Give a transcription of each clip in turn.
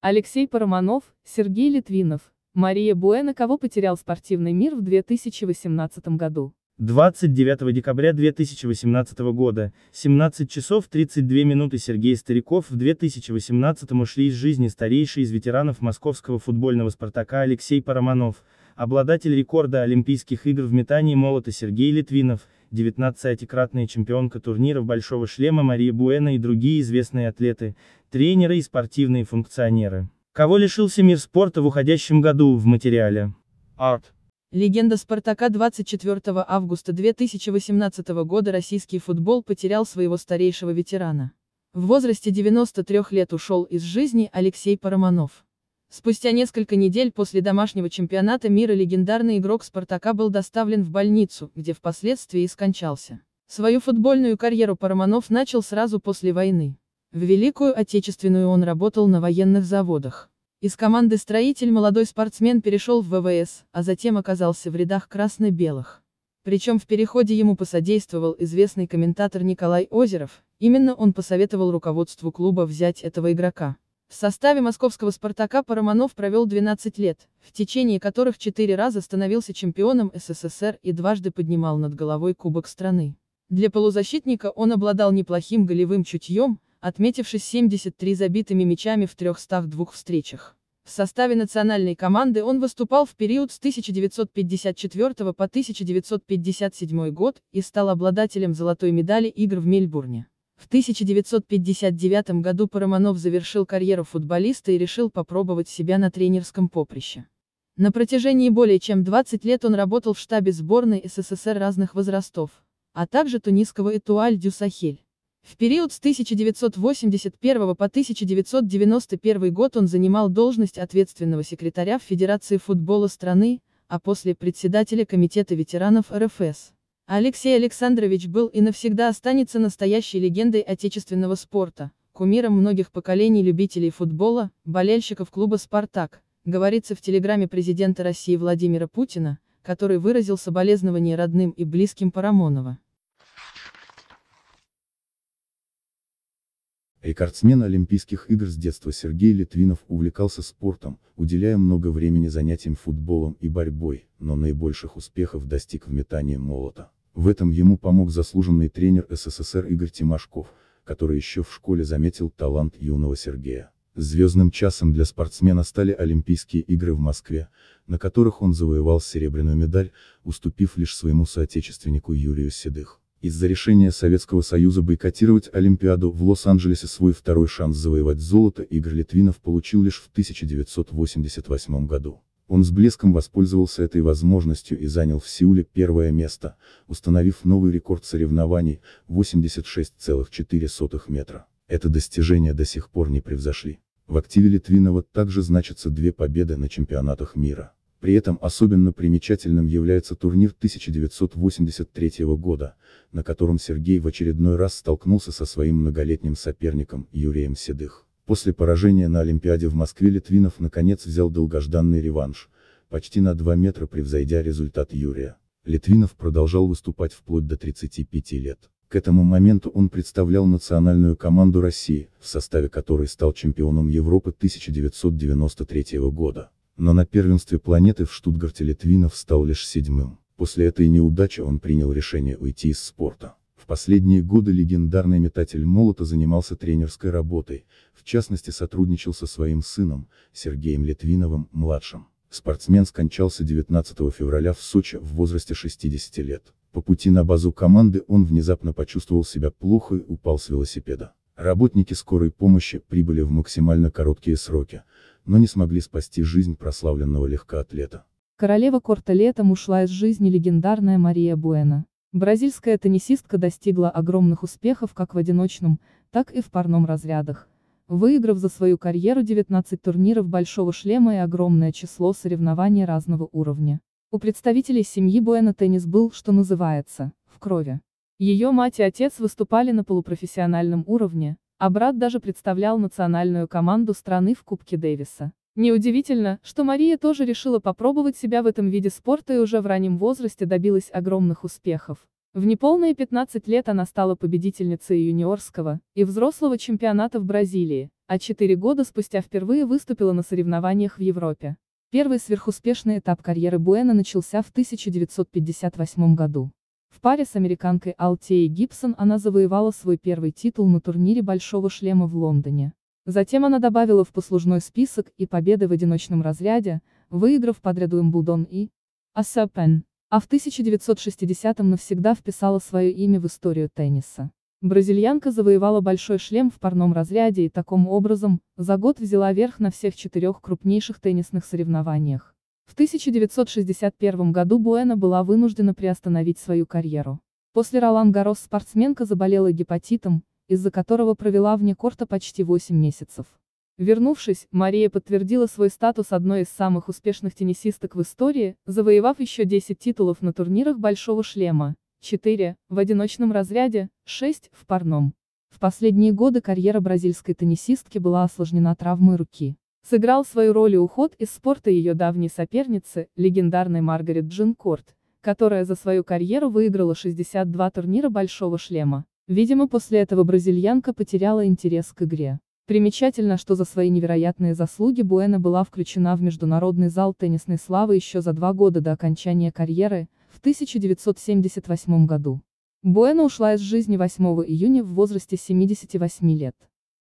Алексей Парамонов, Сергей Литвинов, Мария Буэна кого потерял спортивный мир в 2018 году. 29 декабря 2018 года, 17 часов 32 минуты Сергей Стариков в 2018 ушли из жизни старейший из ветеранов московского футбольного «Спартака» Алексей Парамонов, обладатель рекорда Олимпийских игр в метании молота Сергей Литвинов, 19-кратная чемпионка турниров «Большого шлема» Мария Буэна и другие известные атлеты, тренеры и спортивные функционеры. Кого лишился мир спорта в уходящем году в материале? Арт. Легенда Спартака 24 августа 2018 года российский футбол потерял своего старейшего ветерана. В возрасте 93 лет ушел из жизни Алексей Парамонов. Спустя несколько недель после домашнего чемпионата мира легендарный игрок Спартака был доставлен в больницу, где впоследствии и скончался. Свою футбольную карьеру Парамонов начал сразу после войны. В Великую Отечественную он работал на военных заводах. Из команды «Строитель» молодой спортсмен перешел в ВВС, а затем оказался в рядах красно-белых. Причем в переходе ему посодействовал известный комментатор Николай Озеров, именно он посоветовал руководству клуба взять этого игрока. В составе московского «Спартака» Парамонов провел 12 лет, в течение которых 4 раза становился чемпионом СССР и дважды поднимал над головой Кубок страны. Для полузащитника он обладал неплохим голевым чутьем, Отметившись 73 забитыми мячами в 302 встречах. В составе национальной команды он выступал в период с 1954 по 1957 год и стал обладателем золотой медали игр в Мельбурне. В 1959 году Параманов завершил карьеру футболиста и решил попробовать себя на тренерском поприще. На протяжении более чем 20 лет он работал в штабе сборной СССР разных возрастов, а также тунисского Этуаль Дюсахель. В период с 1981 по 1991 год он занимал должность ответственного секретаря в Федерации футбола страны, а после председателя Комитета ветеранов РФС. Алексей Александрович был и навсегда останется настоящей легендой отечественного спорта, кумиром многих поколений любителей футбола, болельщиков клуба «Спартак», говорится в телеграмме президента России Владимира Путина, который выразил соболезнования родным и близким Парамонова. Рекордсмен Олимпийских игр с детства Сергей Литвинов увлекался спортом, уделяя много времени занятиям футболом и борьбой, но наибольших успехов достиг в метании молота. В этом ему помог заслуженный тренер СССР Игорь Тимошков, который еще в школе заметил талант юного Сергея. Звездным часом для спортсмена стали Олимпийские игры в Москве, на которых он завоевал серебряную медаль, уступив лишь своему соотечественнику Юрию Седых. Из-за решения Советского Союза бойкотировать Олимпиаду в Лос-Анджелесе свой второй шанс завоевать золото Игорь Литвинов получил лишь в 1988 году. Он с блеском воспользовался этой возможностью и занял в Сеуле первое место, установив новый рекорд соревнований – 86,4 метра. Это достижение до сих пор не превзошли. В активе Литвинова также значатся две победы на чемпионатах мира. При этом особенно примечательным является турнир 1983 года, на котором Сергей в очередной раз столкнулся со своим многолетним соперником, Юрием Седых. После поражения на Олимпиаде в Москве Литвинов наконец взял долгожданный реванш, почти на 2 метра превзойдя результат Юрия. Литвинов продолжал выступать вплоть до 35 лет. К этому моменту он представлял национальную команду России, в составе которой стал чемпионом Европы 1993 года но на первенстве планеты в Штутгарте Литвинов стал лишь седьмым. После этой неудачи он принял решение уйти из спорта. В последние годы легендарный метатель молота занимался тренерской работой, в частности сотрудничал со своим сыном, Сергеем Литвиновым-младшим. Спортсмен скончался 19 февраля в Сочи в возрасте 60 лет. По пути на базу команды он внезапно почувствовал себя плохо и упал с велосипеда. Работники скорой помощи прибыли в максимально короткие сроки, но не смогли спасти жизнь прославленного легкоатлета. Королева корта летом ушла из жизни легендарная Мария Буэна. Бразильская теннисистка достигла огромных успехов как в одиночном, так и в парном разрядах. Выиграв за свою карьеру 19 турниров «Большого шлема» и огромное число соревнований разного уровня. У представителей семьи Буэна теннис был, что называется, в крови. Ее мать и отец выступали на полупрофессиональном уровне, а брат даже представлял национальную команду страны в Кубке Дэвиса. Неудивительно, что Мария тоже решила попробовать себя в этом виде спорта и уже в раннем возрасте добилась огромных успехов. В неполные 15 лет она стала победительницей юниорского и взрослого чемпионата в Бразилии, а 4 года спустя впервые выступила на соревнованиях в Европе. Первый сверхуспешный этап карьеры Буэна начался в 1958 году. В паре с американкой Алтеей Гибсон она завоевала свой первый титул на турнире «Большого шлема» в Лондоне. Затем она добавила в послужной список и победы в одиночном разряде, выиграв подряд Уимблдон и Ассапен, а в 1960-м навсегда вписала свое имя в историю тенниса. Бразильянка завоевала большой шлем в парном разряде и таким образом, за год взяла верх на всех четырех крупнейших теннисных соревнованиях. В 1961 году Буэна была вынуждена приостановить свою карьеру. После Ролан-Гарос спортсменка заболела гепатитом, из-за которого провела вне корта почти 8 месяцев. Вернувшись, Мария подтвердила свой статус одной из самых успешных теннисисток в истории, завоевав еще 10 титулов на турнирах «Большого шлема», 4, в одиночном разряде, 6, в парном. В последние годы карьера бразильской теннисистки была осложнена травмой руки сыграл свою роль и уход из спорта ее давней соперницы, легендарной Маргарет Джинкорт, которая за свою карьеру выиграла 62 турнира «Большого шлема». Видимо, после этого бразильянка потеряла интерес к игре. Примечательно, что за свои невероятные заслуги Буэна была включена в Международный зал теннисной славы еще за два года до окончания карьеры, в 1978 году. Буэна ушла из жизни 8 июня в возрасте 78 лет.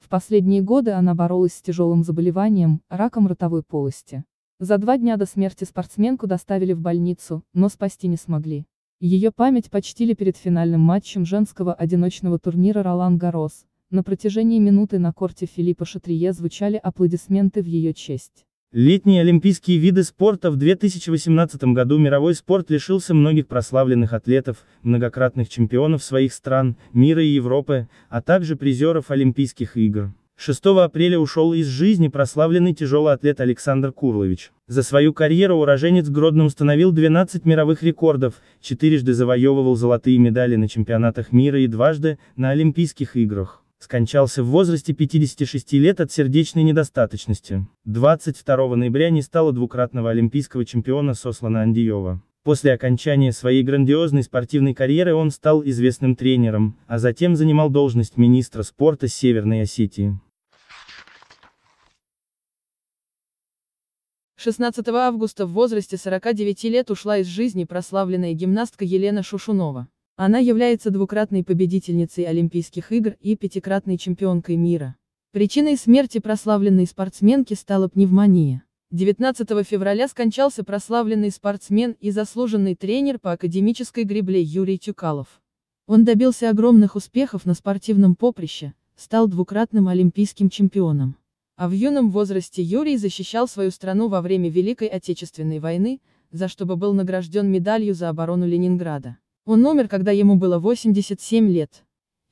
В последние годы она боролась с тяжелым заболеванием, раком ротовой полости. За два дня до смерти спортсменку доставили в больницу, но спасти не смогли. Ее память почтили перед финальным матчем женского одиночного турнира Ролан Гарос. На протяжении минуты на корте Филиппа Шатрие звучали аплодисменты в ее честь. Летние Олимпийские виды спорта в 2018 году мировой спорт лишился многих прославленных атлетов, многократных чемпионов своих стран, мира и Европы, а также призеров Олимпийских игр. 6 апреля ушел из жизни прославленный тяжелый атлет Александр Курлович. За свою карьеру уроженец Гродно установил 12 мировых рекордов, четырежды завоевывал золотые медали на чемпионатах мира и дважды на Олимпийских играх скончался в возрасте 56 лет от сердечной недостаточности. 22 ноября не стало двукратного олимпийского чемпиона Сослана Андиева. После окончания своей грандиозной спортивной карьеры он стал известным тренером, а затем занимал должность министра спорта Северной Осетии. 16 августа в возрасте 49 лет ушла из жизни прославленная гимнастка Елена Шушунова. Она является двукратной победительницей Олимпийских игр и пятикратной чемпионкой мира. Причиной смерти прославленной спортсменки стала пневмония. 19 февраля скончался прославленный спортсмен и заслуженный тренер по академической гребле Юрий Тюкалов. Он добился огромных успехов на спортивном поприще, стал двукратным олимпийским чемпионом. А в юном возрасте Юрий защищал свою страну во время Великой Отечественной войны, за что был награжден медалью за оборону Ленинграда. Он умер, когда ему было 87 лет.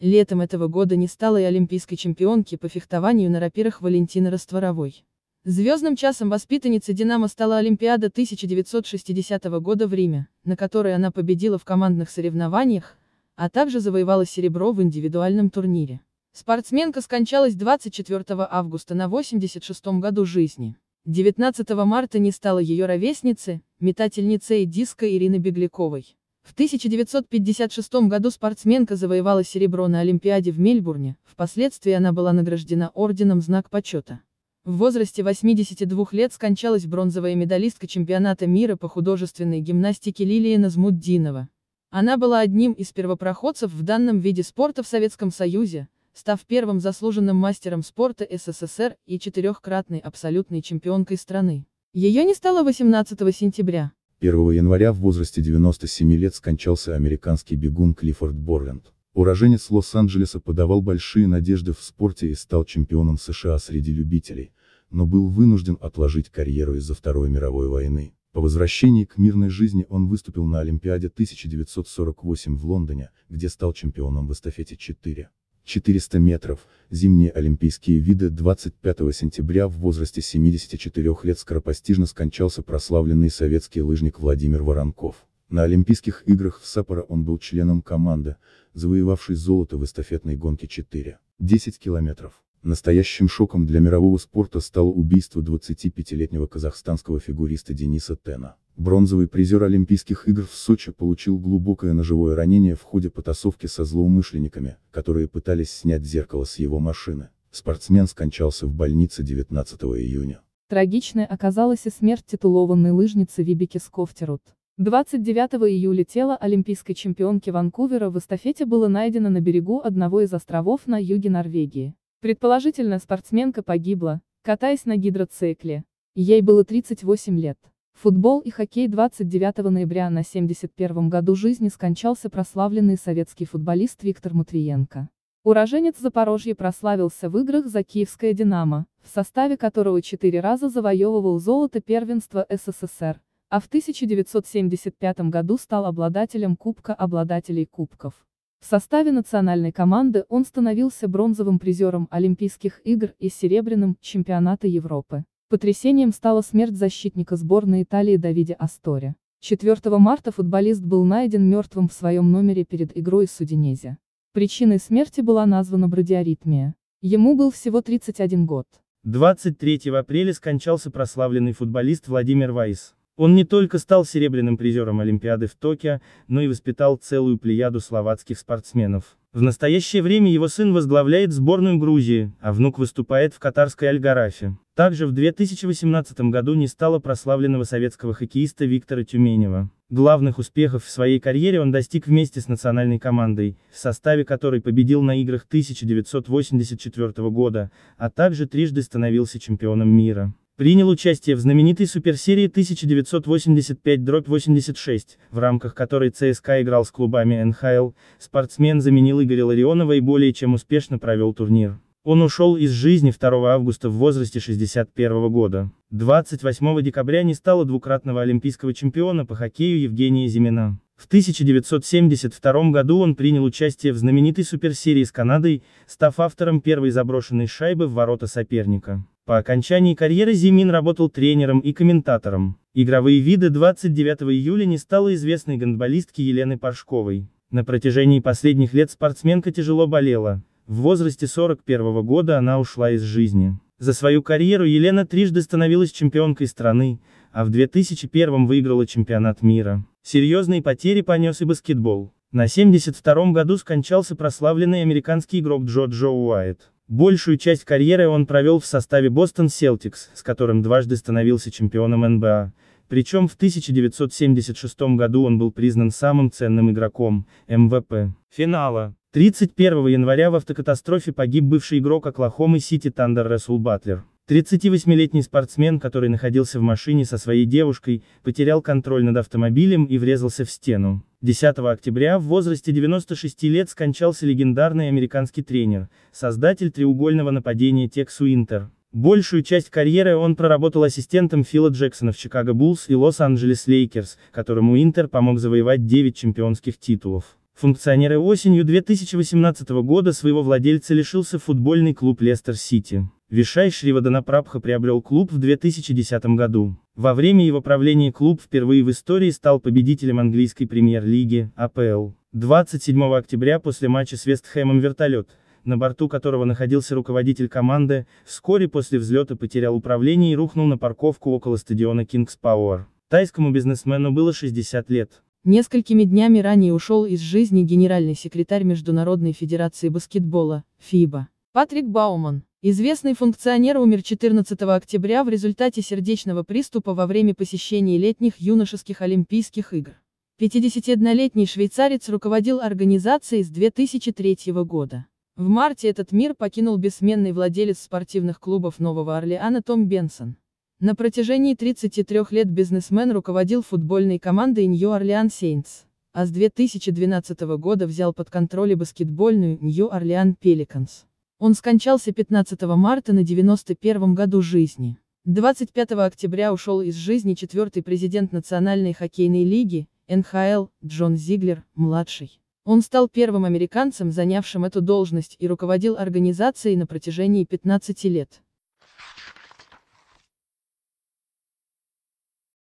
Летом этого года не стало и олимпийской чемпионки по фехтованию на рапирах Валентины Растворовой. Звездным часом воспитанницы «Динамо» стала Олимпиада 1960 года в Риме, на которой она победила в командных соревнованиях, а также завоевала серебро в индивидуальном турнире. Спортсменка скончалась 24 августа на 86 году жизни. 19 марта не стало ее ровесницы, метательницей диска Ирины Бегляковой. В 1956 году спортсменка завоевала серебро на Олимпиаде в Мельбурне, впоследствии она была награждена орденом «Знак почета». В возрасте 82 лет скончалась бронзовая медалистка чемпионата мира по художественной гимнастике Лилия Назмуддинова. Она была одним из первопроходцев в данном виде спорта в Советском Союзе, став первым заслуженным мастером спорта СССР и четырехкратной абсолютной чемпионкой страны. Ее не стало 18 сентября. 1 января в возрасте 97 лет скончался американский бегун Клиффорд Борленд. Уроженец Лос-Анджелеса подавал большие надежды в спорте и стал чемпионом США среди любителей, но был вынужден отложить карьеру из-за Второй мировой войны. По возвращении к мирной жизни он выступил на Олимпиаде 1948 в Лондоне, где стал чемпионом в эстафете 4. 400 метров, зимние Олимпийские виды 25 сентября в возрасте 74 лет скоропостижно скончался прославленный советский лыжник Владимир Воронков. На Олимпийских играх в Саппоро он был членом команды, завоевавшей золото в эстафетной гонке 4. 10 километров. Настоящим шоком для мирового спорта стало убийство 25-летнего казахстанского фигуриста Дениса Тена. Бронзовый призер Олимпийских игр в Сочи получил глубокое ножевое ранение в ходе потасовки со злоумышленниками, которые пытались снять зеркало с его машины. Спортсмен скончался в больнице 19 июня. Трагичной оказалась и смерть титулованной лыжницы Вибики Скофтерут. 29 июля тело олимпийской чемпионки Ванкувера в эстафете было найдено на берегу одного из островов на юге Норвегии. Предположительно спортсменка погибла, катаясь на гидроцикле. Ей было 38 лет. Футбол и хоккей 29 ноября на 71 году жизни скончался прославленный советский футболист Виктор Матвиенко. Уроженец Запорожья прославился в играх за киевское «Динамо», в составе которого четыре раза завоевывал золото первенства СССР, а в 1975 году стал обладателем Кубка обладателей кубков. В составе национальной команды он становился бронзовым призером Олимпийских игр и серебряным чемпионата Европы. Потрясением стала смерть защитника сборной Италии Давиде Астори. 4 марта футболист был найден мертвым в своем номере перед игрой с Удинезе. Причиной смерти была названа брадиаритмия. Ему был всего 31 год. 23 апреля скончался прославленный футболист Владимир Вайс. Он не только стал серебряным призером Олимпиады в Токио, но и воспитал целую плеяду словацких спортсменов. В настоящее время его сын возглавляет сборную Грузии, а внук выступает в катарской Альгарафе. Также в 2018 году не стало прославленного советского хоккеиста Виктора Тюменева. Главных успехов в своей карьере он достиг вместе с национальной командой, в составе которой победил на играх 1984 года, а также трижды становился чемпионом мира принял участие в знаменитой суперсерии 1985-86, в рамках которой ЦСКА играл с клубами НХЛ, спортсмен заменил Игоря Ларионова и более чем успешно провел турнир. Он ушел из жизни 2 августа в возрасте 61 года. 28 декабря не стало двукратного олимпийского чемпиона по хоккею Евгения Зимина. В 1972 году он принял участие в знаменитой суперсерии с Канадой, став автором первой заброшенной шайбы в ворота соперника. По окончании карьеры Зимин работал тренером и комментатором. Игровые виды 29 июля не стало известной гандболистке Елены Паршковой. На протяжении последних лет спортсменка тяжело болела, в возрасте 41 года она ушла из жизни. За свою карьеру Елена трижды становилась чемпионкой страны, а в 2001 выиграла чемпионат мира. Серьезные потери понес и баскетбол. На 72 году скончался прославленный американский игрок Джо Джо Уайт. Большую часть карьеры он провел в составе Бостон Селтикс, с которым дважды становился чемпионом НБА. Причем в 1976 году он был признан самым ценным игроком, МВП, финала. 31 января в автокатастрофе погиб бывший игрок Оклахомы Сити Тандер Расул Батлер. 38-летний спортсмен, который находился в машине со своей девушкой, потерял контроль над автомобилем и врезался в стену. 10 октября в возрасте 96 лет скончался легендарный американский тренер, создатель треугольного нападения Тексу Интер. Большую часть карьеры он проработал ассистентом Фила Джексона в Чикаго Буллс и Лос-Анджелес Лейкерс, которому Интер помог завоевать 9 чемпионских титулов. Функционер осенью 2018 года своего владельца лишился футбольный клуб Лестер-Сити. Вишай Шриваданапрабха приобрел клуб в 2010 году. Во время его правления клуб впервые в истории стал победителем английской премьер-лиги, АПЛ. 27 октября после матча с Вестхэмом вертолет, на борту которого находился руководитель команды, вскоре после взлета потерял управление и рухнул на парковку около стадиона Кингс Пауэр. Тайскому бизнесмену было 60 лет. Несколькими днями ранее ушел из жизни генеральный секретарь Международной Федерации баскетбола, ФИБА, Патрик Бауман. Известный функционер умер 14 октября в результате сердечного приступа во время посещения летних юношеских Олимпийских игр. 51-летний швейцарец руководил организацией с 2003 года. В марте этот мир покинул бессменный владелец спортивных клубов Нового Орлеана Том Бенсон. На протяжении 33 лет бизнесмен руководил футбольной командой Нью-Орлеан Сейнс, а с 2012 года взял под контроль и баскетбольную Нью-Орлеан Пеликанс. Он скончался 15 марта на 91 году жизни. 25 октября ушел из жизни четвертый президент Национальной хоккейной лиги, НХЛ, Джон Зиглер, младший. Он стал первым американцем, занявшим эту должность и руководил организацией на протяжении 15 лет.